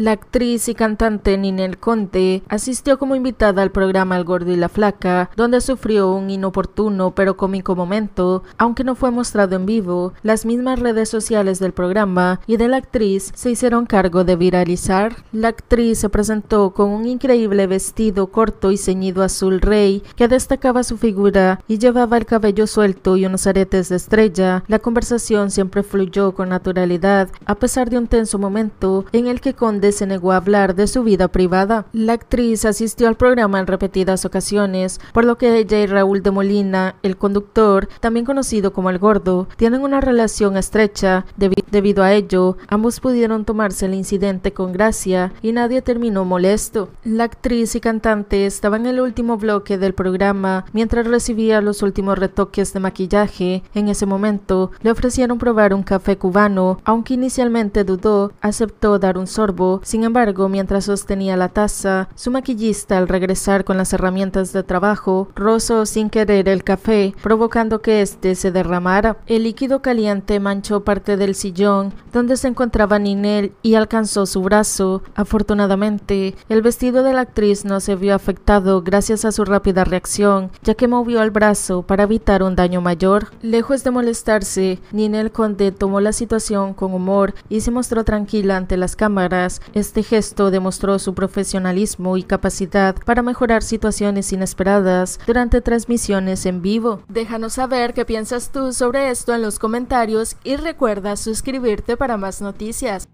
La actriz y cantante Ninel Conte asistió como invitada al programa El Gordo y la Flaca, donde sufrió un inoportuno pero cómico momento, aunque no fue mostrado en vivo. Las mismas redes sociales del programa y de la actriz se hicieron cargo de viralizar. La actriz se presentó con un increíble vestido corto y ceñido azul rey que destacaba su figura y llevaba el cabello suelto y unos aretes de estrella. La conversación siempre fluyó con naturalidad, a pesar de un tenso momento en el que Conde se negó a hablar de su vida privada. La actriz asistió al programa en repetidas ocasiones, por lo que ella y Raúl de Molina, el conductor, también conocido como El Gordo, tienen una relación estrecha. debido a ello, ambos pudieron tomarse el incidente con gracia y nadie terminó molesto. La actriz y cantante estaba en el último bloque del programa mientras recibía los últimos retoques de maquillaje. En ese momento, le ofrecieron probar un café cubano, aunque inicialmente dudó, aceptó dar un sorbo sin embargo, mientras sostenía la taza, su maquillista al regresar con las herramientas de trabajo, rozó sin querer el café, provocando que éste se derramara. El líquido caliente manchó parte del sillón donde se encontraba Ninel y alcanzó su brazo. Afortunadamente, el vestido de la actriz no se vio afectado gracias a su rápida reacción, ya que movió el brazo para evitar un daño mayor. Lejos de molestarse, Ninel Conde tomó la situación con humor y se mostró tranquila ante las cámaras, este gesto demostró su profesionalismo y capacidad para mejorar situaciones inesperadas durante transmisiones en vivo. Déjanos saber qué piensas tú sobre esto en los comentarios y recuerda suscribirte para más noticias.